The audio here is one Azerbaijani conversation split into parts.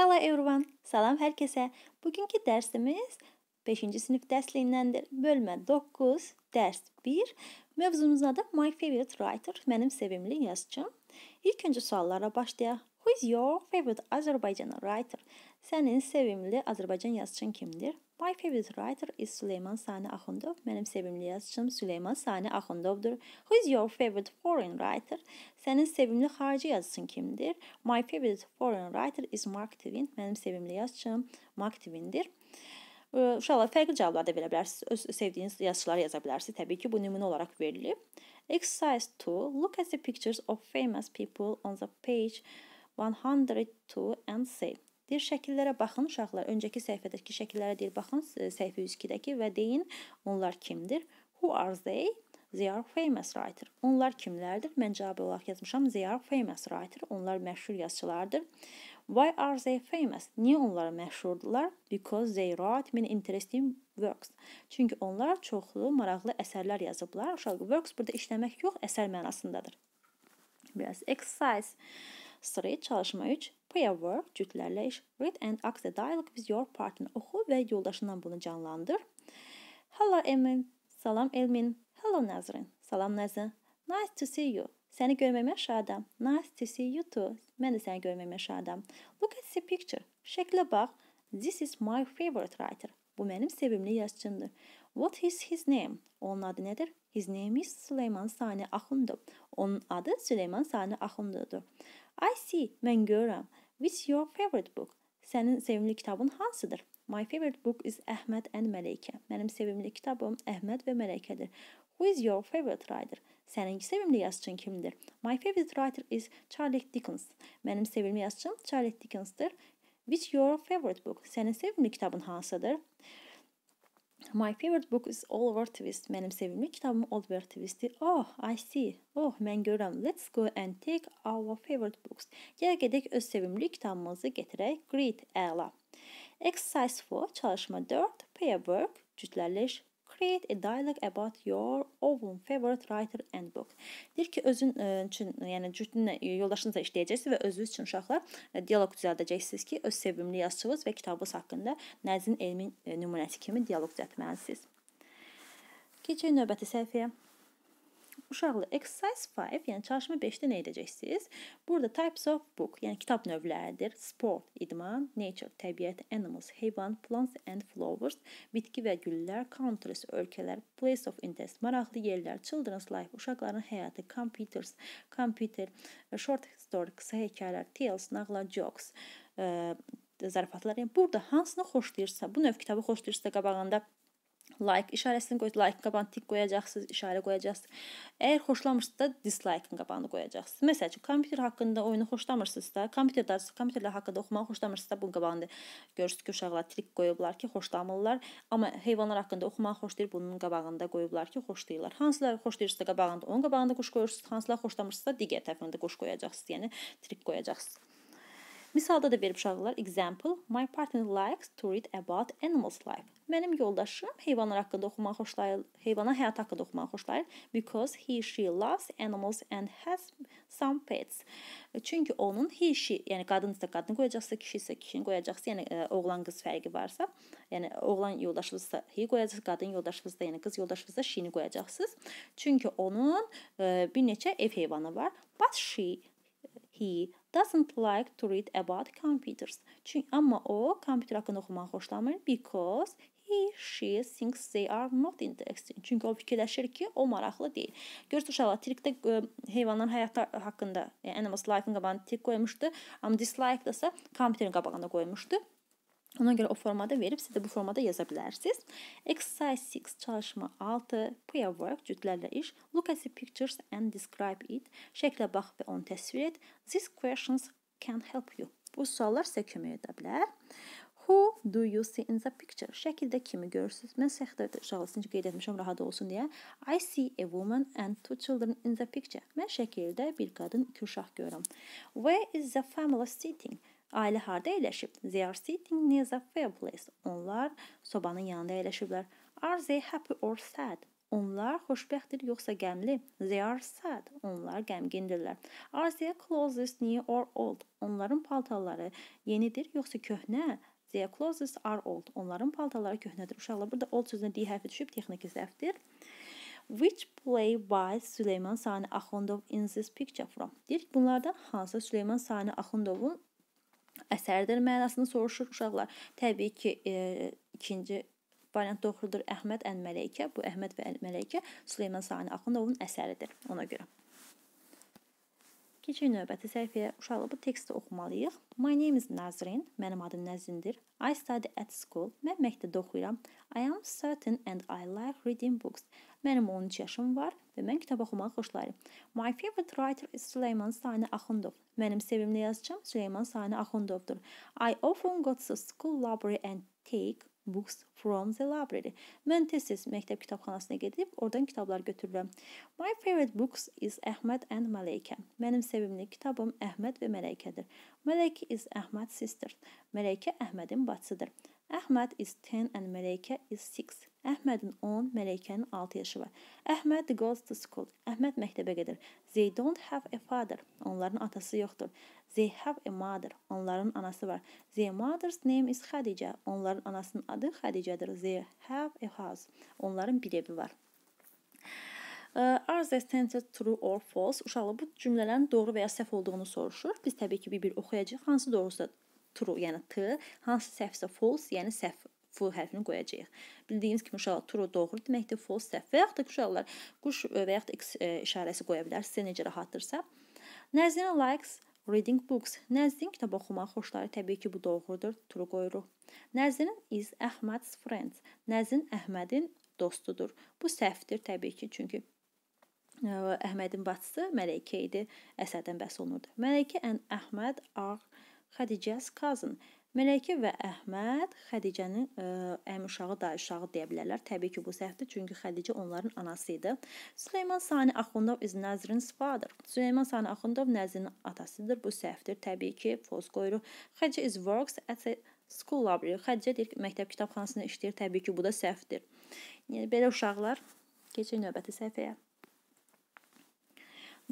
Hello everyone. Salam hər kəsə. Bugünkü dərsimiz 5-ci sinif dərsliyindəndir. Bölmə 9, dərs 1. Mövzumuz adı My Favorite Writer, mənim sevimli yazıçım. İlk öncə suallara başlayaq. Who is your favorite Azerbaycan writer? Senin sevimli Azerbaycan yazıcın kimdir? My favorite writer is Süleyman Sani Axundov. Benim sevimli yazıcım Süleyman Sani Axundovdur. Who is your favorite foreign writer? Senin sevimli xarici yazıcın kimdir? My favorite foreign writer is Mark Twain. Benim sevimli yazıcım Mark Twain'dir. Uşaqlar ee, fərqli cavablar da verə bilərsiniz. Öz sevdiyiniz yazıçıları yaza bilərsiniz. Təbii ki, bu nümunə olaraq verilib. Exercise 2. Look at the pictures of famous people on the page 102C. Deyir, şəkillərə baxın uşaqlar. Öncəki səhifədəki şəkillərə deyir, baxın səhifə 102-dəki və deyin, onlar kimdir? Who are they? They are famous writer. Onlar kimlərdir? Mən cavab olaraq yazmışam. They are famous writer. Onlar məşhur yazıçılardır. Why are they famous? Niyə onlar məşhurdular? Because they write many interesting works. Çünki onlar çoxlu maraqlı əsərlər yazıblar. Uşaq works burada işləmək yox, əsər mənasındadır. Biraz exercise Straight çalışma 3. Pair work cütlərlə iş. Read and act the dialogue with your partner. Oxu və yoldaşından bunu canlandır. Hello Emin. Salam Elmin. Hello Nazrin. Salam Nazrin. Nice to see you. Səni görməyimə şadam. Nice to see you too. Mən də səni görməyimə şadam. Look at the picture. Şəklə bax. This is my favorite writer. Bu mənim sevimli yazıçımdır. What is his name? Onun adı nədir? His name is Süleyman Sani Axundov. Onun adı Süleyman Sani Axundovdur. I see, mən görürəm. Which your favorite book? Sənin sevimli kitabın hansıdır? My favorite book is Əhməd and Mələykə. Mənim sevimli kitabım Əhməd və Mələykədir. Who is your favorite writer? Sənin sevimli yazıçın kimdir? My favorite writer is Charles Dickens. Mənim sevimli yazıçım Charles Dickensdir. Which your favorite book? Sənin sevimli kitabın hansıdır? My favorite book is Oliver Twist. Benim sevimli kitabım Oliver Twist'i. Oh, I see. Oh, ben görüyorum. Let's go and take our favorite books. Gel gedek öz sevimli kitabımızı getirerek greet Ella. Exercise 4, çalışma 4, pair work, cütlerleş, Create a dialogue about your own favorite writer and book. Deyir ki, özün e, üçün, yəni cütlünlə e, yoldaşınızla işləyəcəksiniz və özünüz üçün uşaqlar e, dialoq düzəldəcəksiniz ki, öz sevimli yazıçınız və kitabınız haqqında nəzin elmin nümunəsi kimi dialoq düzəltməlisiniz. Keçək növbəti səhifəyə. Uşaqlar, exercise 5, yəni çalışma 5-də nə edəcəksiniz? Burada types of book, yəni kitab növləridir. Sport, idman, nature, təbiət, animals, heyvan, plants and flowers, bitki və güllər, countries, ölkələr, place of interest, maraqlı yerlər, children's life, uşaqların həyatı, computers, computer, short story, qısa hekayələr, tales, nağıllar, jokes, ə, zarafatlar. Yəni burada hansını xoşlayırsa, bu növ kitabı xoşlayırsa qabağında like işarəsini qoyub like qabağına tik qoyacaqsınız, işarə qoyacaqsınız. Əgər xoşlamırsınızsa dislike-ın qabağını qoyacaqsınız. Məsələn, kompüter haqqında oyunu xoşlamırsınızsa, kompüterdə kompüterlər haqqında oxumağı xoşlamırsınızsa bunun qabağında görürsüz ki, uşaqlar trik qoyublar ki, xoşlamırlar, amma heyvanlar haqqında oxumağı xoşlayır, bunun qabağında qoyublar ki, xoşlayırlar. Hansılar xoşlayırsınızsa qabağında, onun qabağında quş qoyursunuz, hansılar xoşlamırsınızsa digər tərəfində quş qoyacaqsınız, yəni trik qoyacaqsınız. Misalda da verib uşaqlar example, my partner likes to read about animals life. Mənim yoldaşım heyvanlar haqqında oxumağı xoşlayır, heyvana həyat haqqında oxumağı xoşlayır because he she loves animals and has some pets. Çünki onun he she, yəni qadınsa qadını qoyacaqsa, kişi isə kişini qoyacaqsa, yəni e, oğlan qız fərqi varsa, yəni oğlan yoldaşınızsa he qoyacaqsınız, qadın yoldaşınızda, yəni qız yoldaşınızda she-ni qoyacaqsınız. Çünki onun e, bir neçə ev heyvanı var. But she he doesn't like to read about computers. Çünki amma o kompüter haqqında oxumağı xoşlamır because he, she thinks they are not interesting. Çünki o fikirləşir ki, o maraqlı deyil. Görürsüz uşaqlar, trikdə ə, e, heyvanların həyatı haqqında, yəni animals life-ın qabağına trik qoymuşdu, amma dislike isə kompüterin qabağına qoymuşdu. Ona görə o formada verib siz də bu formada yaza bilərsiniz. Exercise 6 çalışma 6 pair work cütlərlə iş. Look at the pictures and describe it. Şəklə bax və onu təsvir et. These questions can help you. Bu suallar sizə kömək edə bilər. Who do you see in the picture? Şəkildə kimi görürsüz? Mən səxtədə şahısını qeyd etmişəm rahat olsun deyə. I see a woman and two children in the picture. Mən şəkildə bir qadın, iki uşaq görürəm. Where is the family sitting? Ailə harda yerləşib? They are sitting near the fireplace. Onlar sobanın yanında yerləşiblər. Are they happy or sad? Onlar xoşbəxtdir yoxsa qəmli? They are sad. Onlar qəmgindirlər. Are their clothes new or old? Onların paltarları yenidir yoxsa köhnə? Their clothes are old. Onların paltarları köhnədir. Uşaqlar burada old sözünə D hərfi düşüb texniki səhvdir. Which play was Süleyman Sani Axundov in this picture from? Deyir ki, bunlardan hansı Süleyman Sani Axundovun əsərdir mənasını soruşur uşaqlar. Təbii ki, e, ikinci variant doğrudur. Əhməd Ən Mələykə, bu Əhməd və Əl Mələykə Süleyman Sani Axundovun əsəridir ona görə. Keçir növbəti səhifəyə. Uşaqlar bu teksti oxumalıyıq. My name is Nazrin. Mənim adım Nəzrindir. I study at school. Mən məktəbdə oxuyuram. I am certain and I like reading books. Mənim 13 yaşım var və mən kitab oxumağı xoşlayıram. My favorite writer is Süleyman Sani Axundov. Mənim sevimli yazıçım Süleyman Sani Axundovdur. I often go to school library and take books from the library. Mən tez-tez məktəb kitabxanasına gedib oradan kitablar götürürəm. My favorite books is Əhməd and Mələykə. Mənim sevimli kitabım Əhməd və Mələykədir. Mələykə is Əhməd sister. Mələykə Əhmədin bacısıdır. Əhməd is 10 and Mələykə is 6. Əhmədin 10, Mələkənin 6 yaşı var. Əhməd goes to school. Əhməd məktəbə gedir. They don't have a father. Onların atası yoxdur. They have a mother. Onların anası var. Their mother's name is Xadicə. Onların anasının adı Xadicədir. They have a house. Onların bir evi var. Are the sentences true or false? Uşaqlar bu cümlələrin doğru və ya səhv olduğunu soruşur. Biz təbii ki, bir-bir oxuyacağıq. Hansı doğrusa true, yəni t, hansı səhvsə false, yəni səhv f hərfini qoyacağıq. Bildiyimiz kimi uşaqlar true doğru deməkdir, false səhv və yaxud da uşaqlar quş və yaxud x e, işarəsi qoya bilər. Sizə necə rahatdırsa. Nəzrin likes reading books. Nəzrin kitab oxumağı xoşlayır. Təbii ki, bu doğrudur. True qoyuruq. Nəzrin is Əhməd's friend. Nəzrin Əhmədin dostudur. Bu səhvdir təbii ki, çünki e, Əhmədin bacısı Mələykə idi. Əsərdən bəhs olunurdu. Mələykə and Əhməd are Xadicə's cousin. Mələykə və Əhməd Xədicənin ə, e, əmi uşağı, dayı uşağı deyə bilərlər. Təbii ki, bu səhvdir, çünki Xədicə onların anası idi. Süleyman Sani Axundov is Nəzrin father. Süleyman Sani Axundov Nəzrin atasıdır. Bu səhvdir. Təbii ki, fos qoyuruq. Xədicə is works at a school library. Xədicə deyir ki, məktəb kitabxanasında işləyir. Təbii ki, bu da səhvdir. Yəni belə uşaqlar keçir növbəti səhifəyə.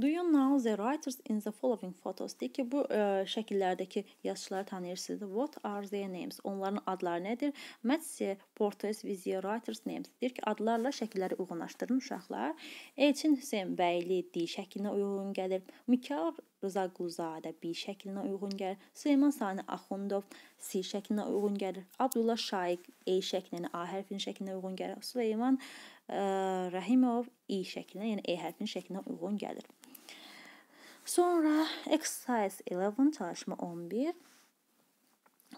Do you know the writers in the following photos? Deyək ki, bu ə, e, şəkillərdəki yazıçıları tanıyırsınız. What are their names? Onların adları nədir? Matisse portraits with their writers names. Deyir ki, adlarla şəkilləri uyğunlaşdırın uşaqlar. Elçin Hüseyn Bəyli D şəklinə uyğun gəlir. Mikar Rıza Quluzadə B şəklinə uyğun gəlir. Süleyman Sani Axundov C şəklinə uyğun gəlir. Abdullah Şaiq E şəklinin A hərfinin şəklinə uyğun gəlir. Süleyman ə, e, Rəhimov E şəklinə, yəni E hərfinin şəklinə uyğun gəlir. Sonra exercise 11 çalışma 11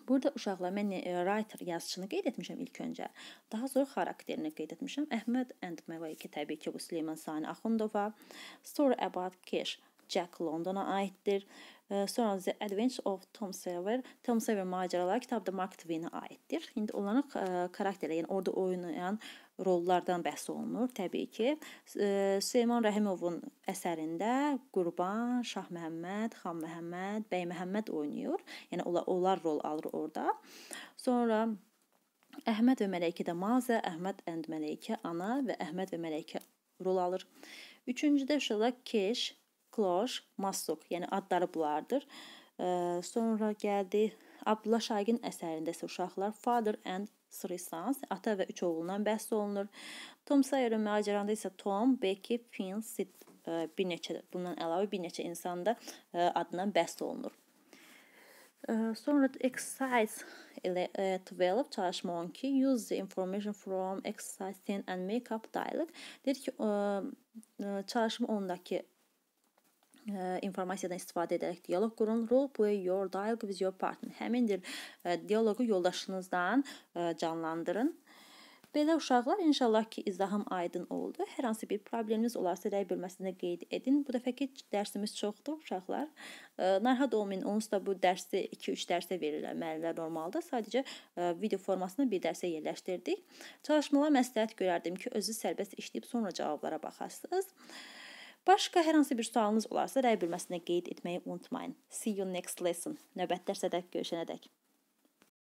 Burada uşaqlar mən e, writer yazıçını qeyd etmişəm ilk öncə. Daha sonra xarakterini qeyd etmişəm. Əhməd and Mələkə təbii ki, bu Süleyman Sani Axundova. Story about Cash. Jack Londona aiddir. Sonra The Adventures of Tom Sawyer, Tom Sawyer macəraları kitabda Mark Twain-ə aiddir. İndi onların e, karakterləri, yəni orada oynayan rollardan bəhs olunur təbii ki. Süleyman Rəhimovun əsərində Qurban, Şah Məhəmməd, Xan Məhəmməd, Bəy Məhəmməd oynayır. Yəni onlar, onlar rol alır orada. Sonra Əhməd və Mələykə də Mazə, Əhməd and Mələykə ana və Əhməd və Mələykə rol alır. Üçüncüdə uşaqlar Keş, Kloş, Masuk, yəni adları bunlardır. E, sonra gəldi Abdullah Şaiqin əsərində isə uşaqlar Father and Three Sons, ata və üç oğlundan bəhs olunur. Tom Sawyer'ın macəranda isə Tom, Becky, Finn, Sid e, bir neçə bundan əlavə bir neçə insan da e, adından bəhs olunur. Sonra exercise ilə 12 çalışma 12 use the information from exercise 10 and make up dialogue. Deyir ki, çalışma 10-dakı informasiyadan istifadə edərək dialoq qurun. Role play your dialogue with your partner. Həmin bir dialoqu yoldaşınızdan canlandırın. Belə uşaqlar inşallah ki, izahım aydın oldu. Hər hansı bir probleminiz olarsa rəy bölməsində qeyd edin. Bu dəfəki dərsimiz çoxdur uşaqlar. Narahat olmayın. Onsuz da bu dərsi 2-3 dərsə verirlər müəllimlər normalda. Sadəcə video formasında bir dərsə yerləşdirdik. Çalışmalar məsləhət görərdim ki, özü sərbəst işləyib sonra cavablara baxasınız. Başqa hər hansı bir sualınız olarsa rəy bölməsinə qeyd etməyi unutmayın. See you next lesson. Növbəti dərsdə görüşənədək.